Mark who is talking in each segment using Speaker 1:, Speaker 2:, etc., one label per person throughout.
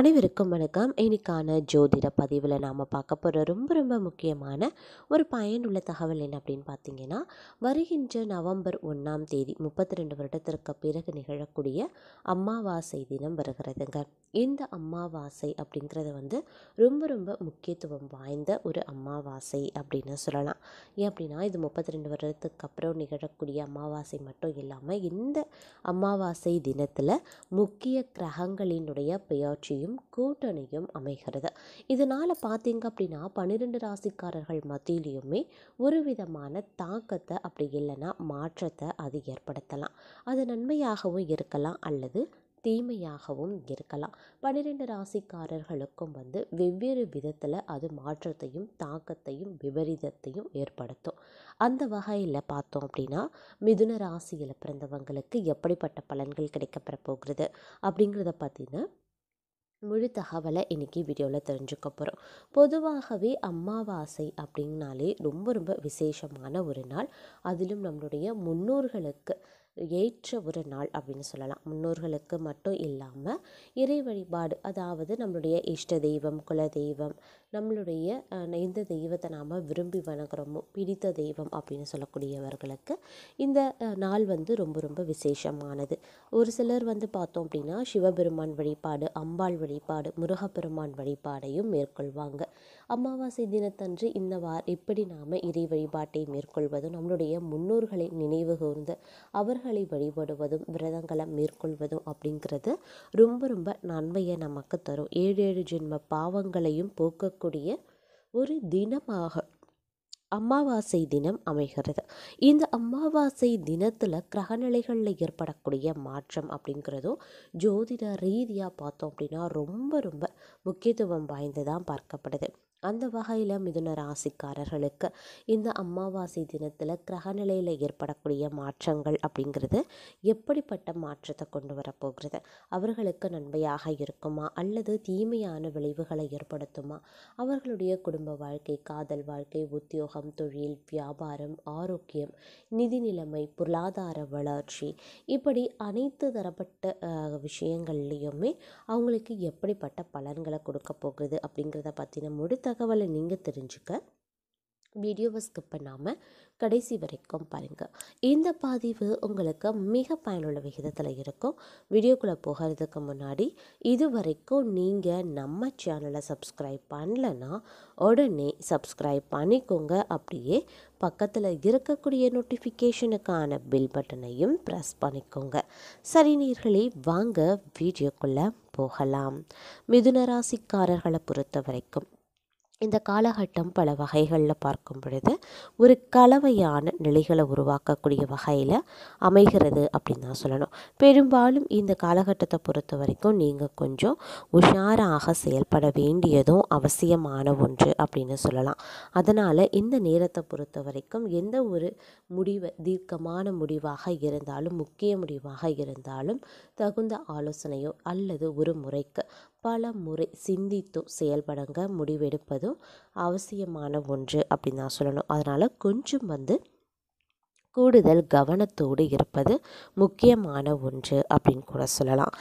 Speaker 1: அனைவருக்கும் வணக்கம் இன்னைக்கான ஜோதிட பதிவில் நாம் பார்க்க போகிற ரொம்ப ரொம்ப முக்கியமான ஒரு பயனுள்ள தகவல் என்ன அப்படின்னு பார்த்தீங்கன்னா வருகின்ற நவம்பர் ஒன்றாம் தேதி முப்பத்தி ரெண்டு வருடத்திற்கு பிறகு நிகழக்கூடிய அமாவாசை தினம் வருகிறதுங்க இந்த அம்மாவாசை அப்படிங்கிறது வந்து ரொம்ப ரொம்ப முக்கியத்துவம் வாய்ந்த ஒரு அம்மாவாசை அப்படின்னு சொல்லலாம் ஏன் அப்படின்னா இது முப்பத்தி ரெண்டு வருடத்துக்கு அப்புறம் நிகழக்கூடிய அமாவாசை மட்டும் இல்லாமல் இந்த அமாவாசை தினத்தில் முக்கிய கிரகங்களினுடைய பெயர்ச்சியும் கூட்டணியும் அமைகிறது இதனால் பார்த்தீங்க அப்படின்னா பன்னிரெண்டு ராசிக்காரர்கள் மத்தியிலையுமே ஒரு விதமான தாக்கத்தை அப்படி இல்லைன்னா மாற்றத்தை அது ஏற்படுத்தலாம் அது நன்மையாகவும் இருக்கலாம் அல்லது தீமையாகவும் இருக்கலாம் பன்னிரெண்டு ராசிக்காரர்களுக்கும் வந்து வெவ்வேறு விதத்தில் அது மாற்றத்தையும் தாக்கத்தையும் விபரீதத்தையும் ஏற்படுத்தும் அந்த வகையில் பார்த்தோம் அப்படின்னா மிதுன ராசியில் பிறந்தவங்களுக்கு எப்படிப்பட்ட பலன்கள் கிடைக்கப்பெற போகிறது அப்படிங்கிறத பார்த்திங்கன்னா முழு தகவலை இன்றைக்கி வீடியோவில் தெரிஞ்சுக்க போகிறோம் பொதுவாகவே அம்மாவாசை அப்படின்னாலே ரொம்ப ரொம்ப விசேஷமான ஒரு நாள் அதிலும் நம்மளுடைய முன்னோர்களுக்கு ஏற்ற ஒரு நாள் அப்படின்னு சொல்லலாம் முன்னோர்களுக்கு மட்டும் இல்லாமல் இறை வழிபாடு அதாவது நம்மளுடைய இஷ்ட தெய்வம் குல தெய்வம் நம்மளுடைய எந்த தெய்வத்தை நாம் விரும்பி வணங்குறோமோ பிடித்த தெய்வம் அப்படின்னு சொல்லக்கூடியவர்களுக்கு இந்த நாள் வந்து ரொம்ப ரொம்ப விசேஷமானது ஒரு சிலர் வந்து பார்த்தோம் அப்படின்னா சிவபெருமான் வழிபாடு அம்பாள் வழிபாடு முருகப்பெருமான் வழிபாடையும் மேற்கொள்வாங்க அமாவாசை தினத்தன்று இந்த வார் எப்படி நாம் இறை வழிபாட்டை மேற்கொள்வதும் நம்மளுடைய முன்னோர்களை நினைவு கூர்ந்து அவர்களை வழிபடுவதும் விரதங்களை மேற்கொள்வதும் அப்படிங்கிறது ரொம்ப ரொம்ப நன்மையை நமக்கு தரும் ஏழு ஏழு ஜென்ம பாவங்களையும் போக்கக்கூடிய ஒரு தினமாக அமாவாசை தினம் அமைகிறது இந்த அமாவாசை தினத்தில் கிரகநிலைகளில் ஏற்படக்கூடிய மாற்றம் அப்படிங்கிறதும் ஜோதிட ரீதியாக பார்த்தோம் அப்படின்னா ரொம்ப ரொம்ப முக்கியத்துவம் வாய்ந்து தான் பார்க்கப்படுது அந்த வகையில் மிதுன ராசிக்காரர்களுக்கு இந்த அமாவாசை தினத்தில் கிரகநிலையில் ஏற்படக்கூடிய மாற்றங்கள் அப்படிங்கிறது எப்படிப்பட்ட மாற்றத்தை கொண்டு வரப்போகிறது அவர்களுக்கு நன்மையாக இருக்குமா அல்லது தீமையான விளைவுகளை ஏற்படுத்துமா அவர்களுடைய குடும்ப வாழ்க்கை காதல் வாழ்க்கை உத்தியோகம் தொழில் வியாபாரம் ஆரோக்கியம் நிதி நிலைமை பொருளாதார வளர்ச்சி இப்படி அனைத்து தரப்பட்ட விஷயங்கள்லையுமே அவங்களுக்கு எப்படிப்பட்ட பலன்களை கொடுக்க போகுது அப்படிங்கிறத பற்றின முடித்த தகவலை நீங்கள் தெரிஞ்சுக்க வீடியோவை ஸ்கிப் பண்ணாமல் கடைசி வரைக்கும் பாருங்கள் இந்த பதிவு உங்களுக்கு மிக பயனுள்ள விகிதத்தில் இருக்கும் வீடியோக்குள்ளே போகிறதுக்கு முன்னாடி இது வரைக்கும் நீங்கள் நம்ம சேனலை சப்ஸ்கிரைப் பண்ணலைன்னா உடனே சப்ஸ்கிரைப் பண்ணிக்கோங்க அப்படியே பக்கத்தில் இருக்கக்கூடிய நோட்டிஃபிகேஷனுக்கான பில் பட்டனையும் ப்ரெஸ் பண்ணிக்கோங்க சரி நீர்களே வாங்க வீடியோக்குள்ளே போகலாம் மிதுன ராசிக்காரர்களை பொறுத்த வரைக்கும் இந்த காலகட்டம் பல வகைகளில் பார்க்கும் பொழுது ஒரு கலவையான நிலைகளை உருவாக்கக்கூடிய வகையில் அமைகிறது அப்படின்னு தான் சொல்லணும் பெரும்பாலும் இந்த காலகட்டத்தை பொறுத்த வரைக்கும் நீங்கள் கொஞ்சம் உஷாராக செயல்பட வேண்டியதும் அவசியமான ஒன்று அப்படின்னு சொல்லலாம் அதனால் இந்த நேரத்தை பொறுத்த வரைக்கும் எந்த ஒரு முடிவை தீர்க்கமான முடிவாக இருந்தாலும் முக்கிய முடிவாக இருந்தாலும் தகுந்த ஆலோசனையோ அல்லது ஒரு முறைக்கு பல முறை சிந்தித்தும் செயல்படங்க முடிவெடுப்பதும் அவசியமான ஒன்று அப்படின்னு நான் சொல்லணும் அதனால் கொஞ்சம் வந்து கூடுதல் கவனத்தோடு இருப்பது முக்கியமான ஒன்று அப்படின்னு கூட சொல்லலாம்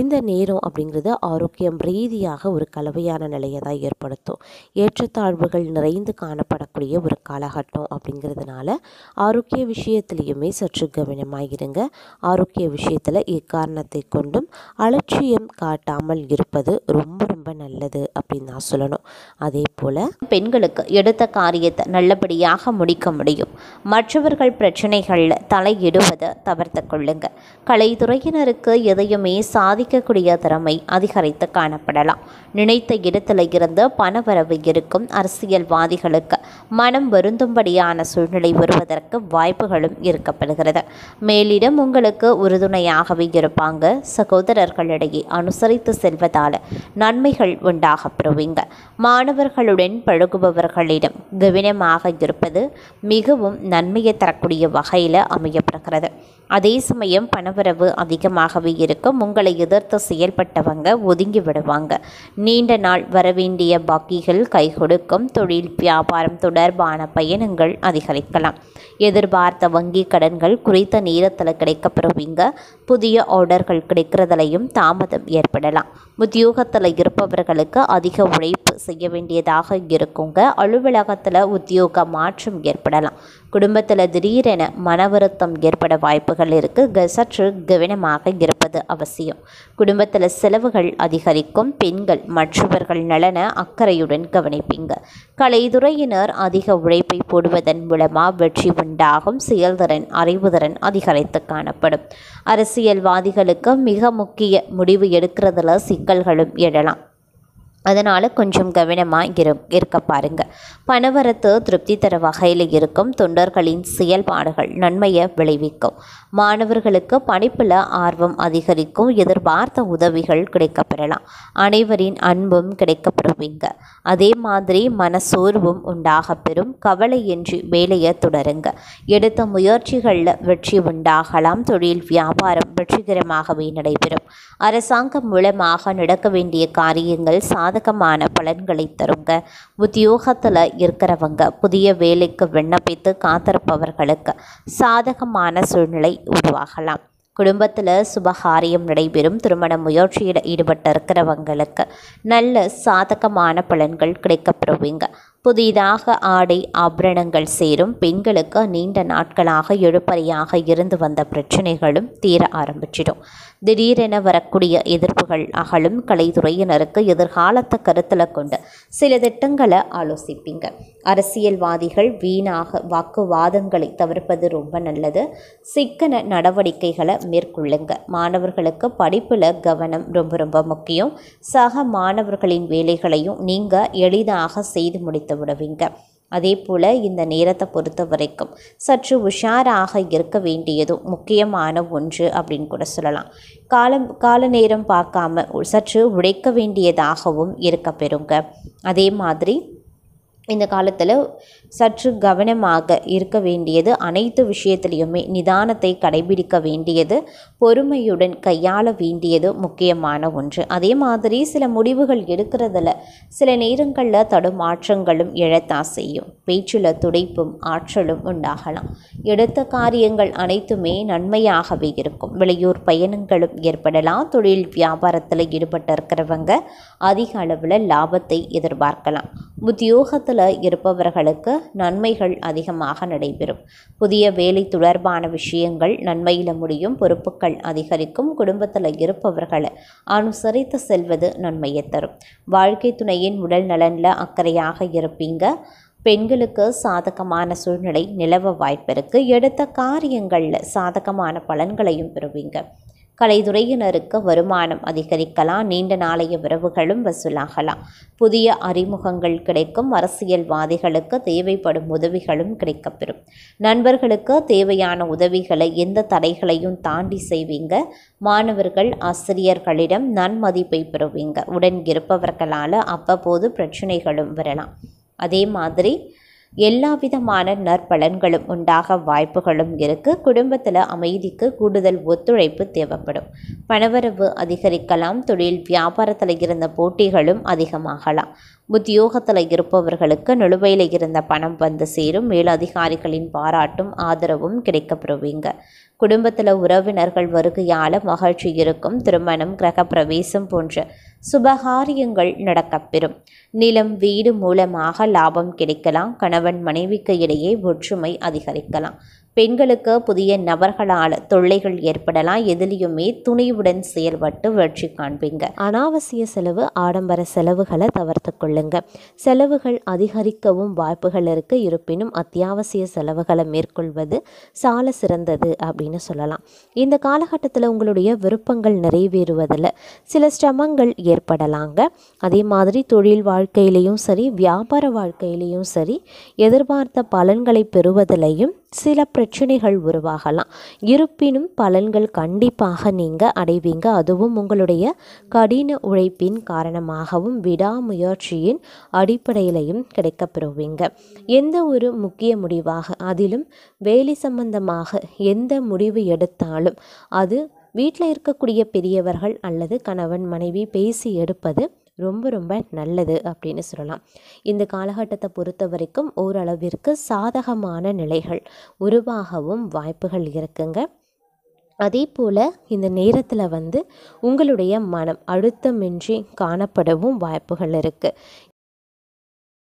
Speaker 1: இந்த நேரம் அப்படிங்கிறது ஆரோக்கியம் ரீதியாக ஒரு கலவையான நிலையை தான் ஏற்படுத்தும் ஏற்றத்தாழ்வுகள் நிறைந்து காணப்பட இருக்கக்கூடிய ஒரு காலகட்டம் அப்படிங்கிறதுனால ஆரோக்கிய விஷயத்திலையுமே சற்று இருங்க ஆரோக்கிய விஷயத்தில் இக்காரணத்தை கொண்டும் அலட்சியம் காட்டாமல் இருப்பது ரொம்ப ரொம்ப நல்லது அப்படின்னு நான் சொல்லணும் அதே போல் பெண்களுக்கு எடுத்த காரியத்தை நல்லபடியாக முடிக்க முடியும் மற்றவர்கள் பிரச்சனைகளில் தலையிடுவதை தவிர்த்து கொள்ளுங்க கலைத்துறையினருக்கு எதையுமே சாதிக்கக்கூடிய திறமை அதிகரித்து காணப்படலாம் நினைத்த இடத்துல இருந்து பணவரவு இருக்கும் அரசியல்வாதிகளுக்கு மனம் வருந்தும்படியான சூழ்நிலை வருவதற்கு வாய்ப்புகளும் இருக்கப்படுகிறது மேலிடம் உங்களுக்கு உறுதுணையாகவே இருப்பாங்க சகோதரர்களிடையே அனுசரித்து செல்வதால் நன்மைகள் உண்டாக பெறுவீங்க மாணவர்களுடன் பழகுபவர்களிடம் கவனமாக இருப்பது மிகவும் நன்மையை தரக்கூடிய வகையில் அமையப்படுகிறது அதே சமயம் பணவரவு அதிகமாகவே இருக்கும் உங்களை எதிர்த்து செயல்பட்டவங்க ஒதுங்கி விடுவாங்க நீண்ட நாள் வரவேண்டிய பாக்கிகள் கை கொடுக்கும் தொழில் வியாபாரம் தொழில் தொடர்பான பயணங்கள் அதிகரிக்கலாம் எதிர்பார்த்த வங்கி கடன்கள் குறித்த நேரத்தில் கிடைக்கப்பெறுவீங்க புதிய ஆர்டர்கள் கிடைக்கிறதுலையும் தாமதம் ஏற்படலாம் உத்தியோகத்தில் இருப்பவர்களுக்கு அதிக உழைப்பு செய்ய வேண்டியதாக இருக்குங்க அலுவலகத்தில் உத்தியோக மாற்றம் ஏற்படலாம் குடும்பத்தில் திடீரென மன வருத்தம் ஏற்பட வாய்ப்புகள் இருக்குது சற்று கவனமாக இருப்பது அவசியம் குடும்பத்தில் செலவுகள் அதிகரிக்கும் பெண்கள் மற்றவர்கள் நலன அக்கறையுடன் கவனிப்பீங்க கலைத்துறையினர் அதிக உழைப்பை போடுவதன் மூலமாக வெற்றி உண்டாகும் செயல்திறன் அறிவுதிறன் அதிகரித்து காணப்படும் அரசியல்வாதிகளுக்கு மிக முக்கிய முடிவு எடுக்கிறதுல சிக்க சிக்கல்களும் எழலாம் அதனால் கொஞ்சம் கவனமாக இரு இருக்க பாருங்கள் பணவரத்து திருப்தி தர வகையில் இருக்கும் தொண்டர்களின் செயல்பாடுகள் நன்மையை விளைவிக்கும் மாணவர்களுக்கு படிப்பில் ஆர்வம் அதிகரிக்கும் எதிர்பார்த்த உதவிகள் கிடைக்கப்பெறலாம் அனைவரின் அன்பும் கிடைக்கப்படுவீங்க அதே மாதிரி மனசோர்வும் உண்டாக பெறும் கவலையின்றி வேலையை தொடருங்க எடுத்த முயற்சிகளில் வெற்றி உண்டாகலாம் தொழில் வியாபாரம் வெற்றிகரமாகவே நடைபெறும் அரசாங்கம் மூலமாக நடக்க வேண்டிய காரியங்கள் சாத சாதகமான பலன்களை தருங்க உத்தியோகத்தில் இருக்கிறவங்க புதிய வேலைக்கு விண்ணப்பித்து காத்திருப்பவர்களுக்கு சாதகமான சூழ்நிலை உருவாகலாம் குடும்பத்தில் சுபகாரியம் நடைபெறும் திருமண முயற்சியில் ஈடுபட்டு இருக்கிறவங்களுக்கு நல்ல சாதகமான பலன்கள் கிடைக்கப்பெறுவீங்க புதிதாக ஆடை ஆபரணங்கள் சேரும் பெண்களுக்கு நீண்ட நாட்களாக எழுப்பறையாக இருந்து வந்த பிரச்சனைகளும் தீர ஆரம்பிச்சிடும் திடீரென வரக்கூடிய எதிர்ப்புகள் அகலும் கலைத்துறையினருக்கு எதிர்காலத்தை கருத்தில் கொண்டு சில திட்டங்களை ஆலோசிப்பீங்க அரசியல்வாதிகள் வீணாக வாக்குவாதங்களை தவிர்ப்பது ரொம்ப நல்லது சிக்கன நடவடிக்கைகளை மேற்கொள்ளுங்க மாணவர்களுக்கு படிப்பில் கவனம் ரொம்ப ரொம்ப முக்கியம் சக மாணவர்களின் வேலைகளையும் நீங்கள் எளிதாக செய்து முடித்து சென்று விடுவீங்க அதே போல் இந்த நேரத்தை பொறுத்த வரைக்கும் சற்று உஷாராக இருக்க வேண்டியதும் முக்கியமான ஒன்று அப்படின்னு கூட சொல்லலாம் காலம் கால நேரம் பார்க்காம சற்று உழைக்க வேண்டியதாகவும் இருக்க பெறுங்க அதே மாதிரி இந்த காலத்தில் சற்று கவனமாக இருக்க வேண்டியது அனைத்து விஷயத்திலையுமே நிதானத்தை கடைபிடிக்க வேண்டியது பொறுமையுடன் கையாள வேண்டியது முக்கியமான ஒன்று அதே மாதிரி சில முடிவுகள் எடுக்கிறதுல சில நேரங்களில் தடுமாற்றங்களும் இழத்தான் செய்யும் பேச்சில் துடைப்பும் ஆற்றலும் உண்டாகலாம் எடுத்த காரியங்கள் அனைத்துமே நன்மையாகவே இருக்கும் வெளியூர் பயணங்களும் ஏற்படலாம் தொழில் வியாபாரத்தில் ஈடுபட்டிருக்கிறவங்க அதிக அளவில் லாபத்தை எதிர்பார்க்கலாம் உத்தியோகத்தில் இருப்பவர்களுக்கு நன்மைகள் அதிகமாக நடைபெறும் புதிய வேலை தொடர்பான விஷயங்கள் நன்மையில் முடியும் பொறுப்புகள் அதிகரிக்கும் குடும்பத்தில் இருப்பவர்களை அனுசரித்து செல்வது நன்மையை தரும் வாழ்க்கை துணையின் உடல் நலனில் அக்கறையாக இருப்பீங்க பெண்களுக்கு சாதகமான சூழ்நிலை நிலவ வாய்ப்பிருக்கு எடுத்த காரியங்களில் சாதகமான பலன்களையும் பெறுவீங்க கலைத்துறையினருக்கு வருமானம் அதிகரிக்கலாம் நீண்ட நாளைய உறவுகளும் வசூலாகலாம் புதிய அறிமுகங்கள் கிடைக்கும் அரசியல்வாதிகளுக்கு தேவைப்படும் உதவிகளும் கிடைக்கப்பெறும் நண்பர்களுக்கு தேவையான உதவிகளை எந்த தடைகளையும் தாண்டி செய்வீங்க மாணவர்கள் ஆசிரியர்களிடம் நன்மதிப்பை பெறுவீங்க உடன் இருப்பவர்களால் அவ்வப்போது பிரச்சனைகளும் வரலாம் அதே மாதிரி எல்லா விதமான நற்பலன்களும் உண்டாக வாய்ப்புகளும் இருக்குது குடும்பத்தில் அமைதிக்கு கூடுதல் ஒத்துழைப்பு தேவைப்படும் பணவரவு அதிகரிக்கலாம் தொழில் வியாபாரத்தில் இருந்த போட்டிகளும் அதிகமாகலாம் உத்தியோகத்தில் இருப்பவர்களுக்கு நிலுவையில் இருந்த பணம் வந்து சேரும் மேலதிகாரிகளின் பாராட்டும் ஆதரவும் கிடைக்கப்பெறுவீங்க குடும்பத்தில் உறவினர்கள் வருகையால் மகிழ்ச்சி இருக்கும் திருமணம் கிரக பிரவேசம் போன்ற சுபகாரியங்கள் நடக்கப்பெறும் நிலம் வீடு மூலமாக லாபம் கிடைக்கலாம் கணவன் மனைவிக்கு இடையே ஒற்றுமை அதிகரிக்கலாம் பெண்களுக்கு புதிய நபர்களால் தொல்லைகள் ஏற்படலாம் எதுலேயுமே துணிவுடன் செயல்பட்டு வெற்றி காண்பீங்க அனாவசிய செலவு ஆடம்பர செலவுகளை தவிர்த்து கொள்ளுங்க செலவுகள் அதிகரிக்கவும் வாய்ப்புகள் இருக்கு இருப்பினும் அத்தியாவசிய செலவுகளை மேற்கொள்வது சால சிறந்தது அப்படின்னு சொல்லலாம் இந்த காலகட்டத்தில் உங்களுடைய விருப்பங்கள் நிறைவேறுவதில் சில சிரமங்கள் ஏற்படலாங்க அதே மாதிரி தொழில் வாழ்க்கையிலையும் சரி வியாபார வாழ்க்கையிலையும் சரி எதிர்பார்த்த பலன்களை பெறுவதிலையும் சில பிரச்சனைகள் உருவாகலாம் இருப்பினும் பலன்கள் கண்டிப்பாக நீங்கள் அடைவீங்க அதுவும் உங்களுடைய கடின உழைப்பின் காரணமாகவும் விடாமுயற்சியின் அடிப்படையிலையும் கிடைக்கப்பெறுவீங்க எந்த ஒரு முக்கிய முடிவாக அதிலும் வேலை சம்பந்தமாக எந்த முடிவு எடுத்தாலும் அது வீட்டில் இருக்கக்கூடிய பெரியவர்கள் அல்லது கணவன் மனைவி பேசி எடுப்பது ரொம்ப ரொம்ப நல்லது அப்படின்னு சொல்லலாம் இந்த காலகட்டத்தை பொறுத்த வரைக்கும் ஓரளவிற்கு சாதகமான நிலைகள் உருவாகவும் வாய்ப்புகள் இருக்குங்க அதே போல் இந்த நேரத்தில் வந்து உங்களுடைய மனம் அழுத்தமின்றி காணப்படவும் வாய்ப்புகள் இருக்குது